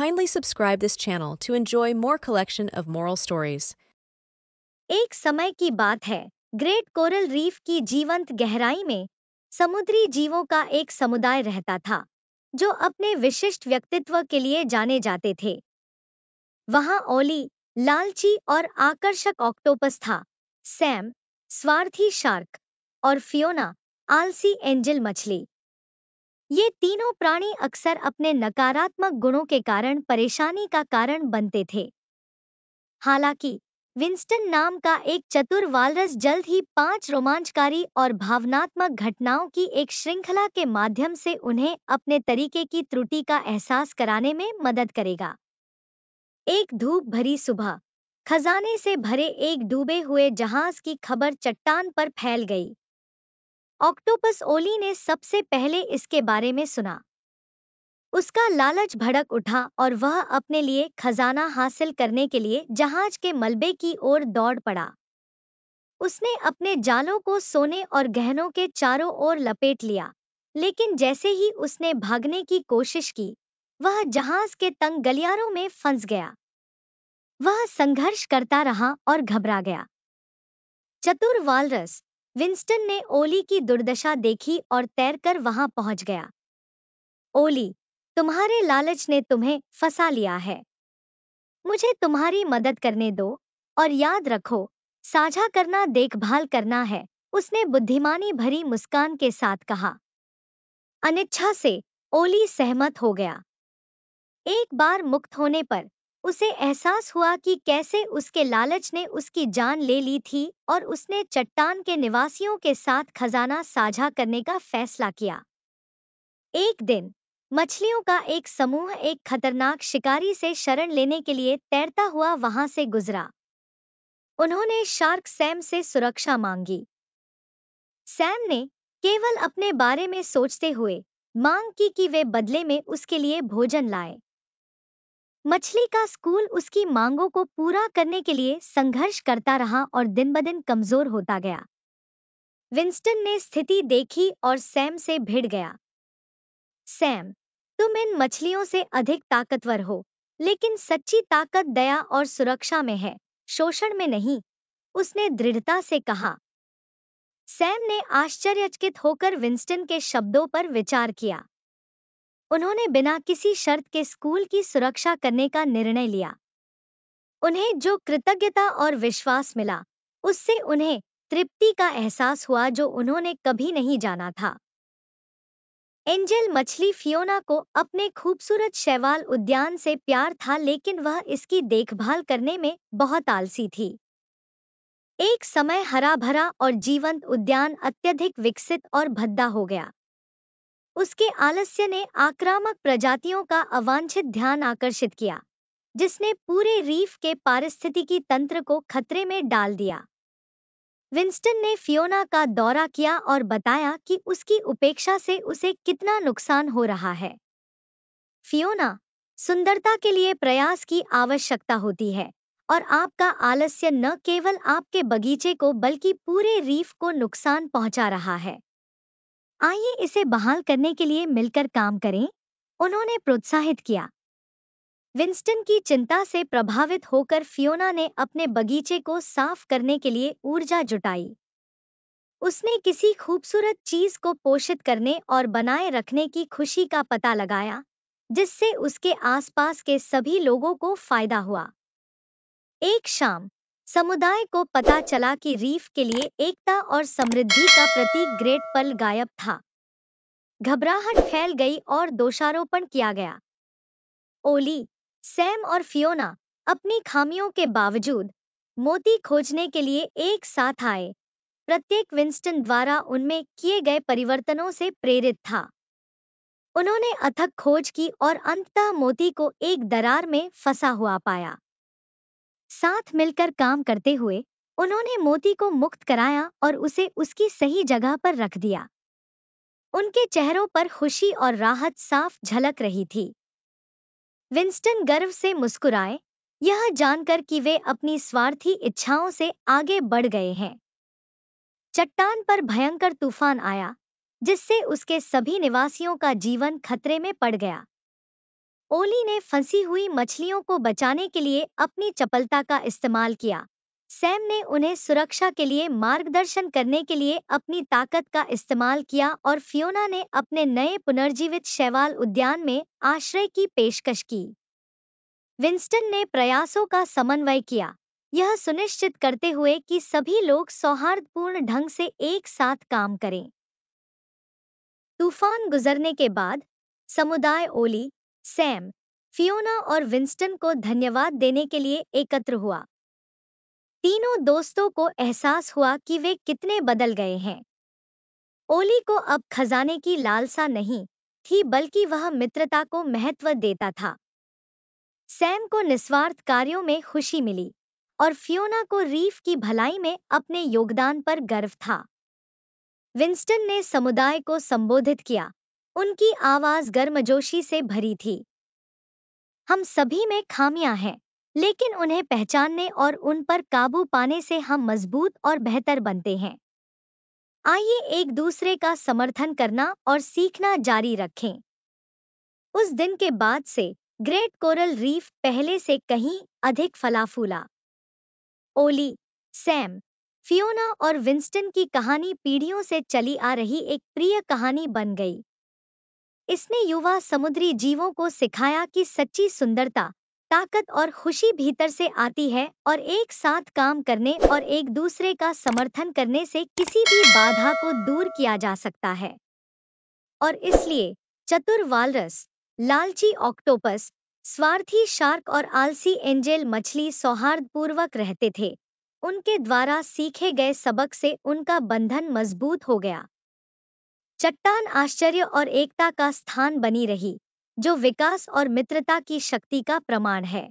kindly subscribe this channel to enjoy more collection of moral stories. एक समय की बात है ग्रेट कोरल रीफ की जीवंत गहराई में समुद्री जीवों का एक समुदाय रहता था जो अपने विशिष्ट व्यक्तित्व के लिए जाने जाते थे वहां ओली लालची और आकर्षक ऑक्टोपस था सैम स्वार्थी शार्क और फियोना आलसी एंजल मछली ये तीनों प्राणी अक्सर अपने नकारात्मक गुणों के कारण परेशानी का कारण बनते थे हालांकि विंस्टन नाम का एक चतुर वालरस जल्द ही पांच रोमांचकारी और भावनात्मक घटनाओं की एक श्रृंखला के माध्यम से उन्हें अपने तरीके की त्रुटि का एहसास कराने में मदद करेगा एक धूप भरी सुबह खजाने से भरे एक डूबे हुए जहाज की खबर चट्टान पर फैल गई ऑक्टोपस ओली ने सबसे पहले इसके बारे में सुना उसका लालच भड़क उठा और वह अपने लिए खजाना हासिल करने के लिए जहाज के मलबे की ओर दौड़ पड़ा उसने अपने जालों को सोने और गहनों के चारों ओर लपेट लिया लेकिन जैसे ही उसने भागने की कोशिश की वह जहाज के तंग गलियारों में फंस गया वह संघर्ष करता रहा और घबरा गया चतुर वालरस विंस्टन ने ओली की दुर्दशा देखी और तैरकर वहां पहुंच गया ओली तुम्हारे लालच ने तुम्हें फंसा लिया है मुझे तुम्हारी मदद करने दो और याद रखो साझा करना देखभाल करना है उसने बुद्धिमानी भरी मुस्कान के साथ कहा अनिच्छा से ओली सहमत हो गया एक बार मुक्त होने पर उसे एहसास हुआ कि कैसे उसके लालच ने उसकी जान ले ली थी और उसने चट्टान के निवासियों के साथ खजाना साझा करने का फैसला किया एक दिन मछलियों का एक समूह एक खतरनाक शिकारी से शरण लेने के लिए तैरता हुआ वहां से गुजरा उन्होंने शार्क सैम से सुरक्षा मांगी सैम ने केवल अपने बारे में सोचते हुए मांग की कि वे बदले में उसके लिए भोजन लाए मछली का स्कूल उसकी मांगों को पूरा करने के लिए संघर्ष करता रहा और दिन ब दिन कमजोर होता गया विंस्टन ने स्थिति देखी और सैम से भिड़ गया सैम तुम इन मछलियों से अधिक ताकतवर हो लेकिन सच्ची ताकत दया और सुरक्षा में है शोषण में नहीं उसने दृढ़ता से कहा सैम ने आश्चर्यचकित होकर विंस्टन के शब्दों पर विचार किया उन्होंने बिना किसी शर्त के स्कूल की सुरक्षा करने का निर्णय लिया उन्हें जो कृतज्ञता और विश्वास मिला उससे उन्हें तृप्ति का एहसास हुआ जो उन्होंने कभी नहीं जाना था एंजल मछली फियोना को अपने खूबसूरत शैवाल उद्यान से प्यार था लेकिन वह इसकी देखभाल करने में बहुत आलसी थी एक समय हरा भरा और जीवंत उद्यान अत्यधिक विकसित और भद्दा हो गया उसके आलस्य ने आक्रामक प्रजातियों का अवांछित ध्यान आकर्षित किया जिसने पूरे रीफ के पारिस्थितिकी तंत्र को खतरे में डाल दिया विंस्टन ने फियोना का दौरा किया और बताया कि उसकी उपेक्षा से उसे कितना नुकसान हो रहा है फियोना सुंदरता के लिए प्रयास की आवश्यकता होती है और आपका आलस्य न केवल आपके बगीचे को बल्कि पूरे रीफ को नुकसान पहुंचा रहा है आइए इसे बहाल करने के लिए मिलकर काम करें उन्होंने प्रोत्साहित किया विंस्टन की चिंता से प्रभावित होकर फियोना ने अपने बगीचे को साफ करने के लिए ऊर्जा जुटाई उसने किसी खूबसूरत चीज को पोषित करने और बनाए रखने की खुशी का पता लगाया जिससे उसके आसपास के सभी लोगों को फायदा हुआ एक शाम समुदाय को पता चला कि रीफ के लिए एकता और समृद्धि का प्रतीक ग्रेट पल गायब था घबराहट फैल गई और दोषारोपण किया गया ओली सैम और फियोना अपनी खामियों के बावजूद मोती खोजने के लिए एक साथ आए प्रत्येक विंस्टन द्वारा उनमें किए गए परिवर्तनों से प्रेरित था उन्होंने अथक खोज की और अंततः मोती को एक दरार में फंसा हुआ पाया साथ मिलकर काम करते हुए उन्होंने मोती को मुक्त कराया और उसे उसकी सही जगह पर रख दिया उनके चेहरों पर खुशी और राहत साफ झलक रही थी विंस्टन गर्व से मुस्कुराए यह जानकर कि वे अपनी स्वार्थी इच्छाओं से आगे बढ़ गए हैं चट्टान पर भयंकर तूफान आया जिससे उसके सभी निवासियों का जीवन खतरे में पड़ गया ओली ने फंसी हुई मछलियों को बचाने के लिए अपनी चपलता का इस्तेमाल किया सैम ने उन्हें सुरक्षा के लिए मार्गदर्शन करने के लिए अपनी ताकत का इस्तेमाल किया और फियोना ने अपने नए पुनर्जीवित शैवाल उद्यान में आश्रय की पेशकश की विंस्टन ने प्रयासों का समन्वय किया यह सुनिश्चित करते हुए कि सभी लोग सौहार्दपूर्ण ढंग से एक साथ काम करें तूफान गुजरने के बाद समुदाय ओली सैम फियोना और विंस्टन को धन्यवाद देने के लिए एकत्र हुआ तीनों दोस्तों को एहसास हुआ कि वे कितने बदल गए हैं ओली को अब खजाने की लालसा नहीं थी बल्कि वह मित्रता को महत्व देता था सैम को निस्वार्थ कार्यों में खुशी मिली और फियोना को रीफ की भलाई में अपने योगदान पर गर्व था विंस्टन ने समुदाय को संबोधित किया उनकी आवाज गर्मजोशी से भरी थी हम सभी में खामियां हैं लेकिन उन्हें पहचानने और उन पर काबू पाने से हम मजबूत और बेहतर बनते हैं आइए एक दूसरे का समर्थन करना और सीखना जारी रखें उस दिन के बाद से ग्रेट कोरल रीफ पहले से कहीं अधिक फलाफूला ओली सैम फियोना और विंस्टन की कहानी पीढ़ियों से चली आ रही एक प्रिय कहानी बन गई इसने युवा समुद्री जीवों को सिखाया कि सच्ची सुंदरता ताकत और खुशी भीतर से आती है और एक साथ काम करने और एक दूसरे का समर्थन करने से किसी भी बाधा को दूर किया जा सकता है और इसलिए चतुर वालरस लालची ऑक्टोपस स्वार्थी शार्क और आलसी एंजेल मछली सौहार्दपूर्वक रहते थे उनके द्वारा सीखे गए सबक से उनका बंधन मजबूत हो गया चट्टान आश्चर्य और एकता का स्थान बनी रही जो विकास और मित्रता की शक्ति का प्रमाण है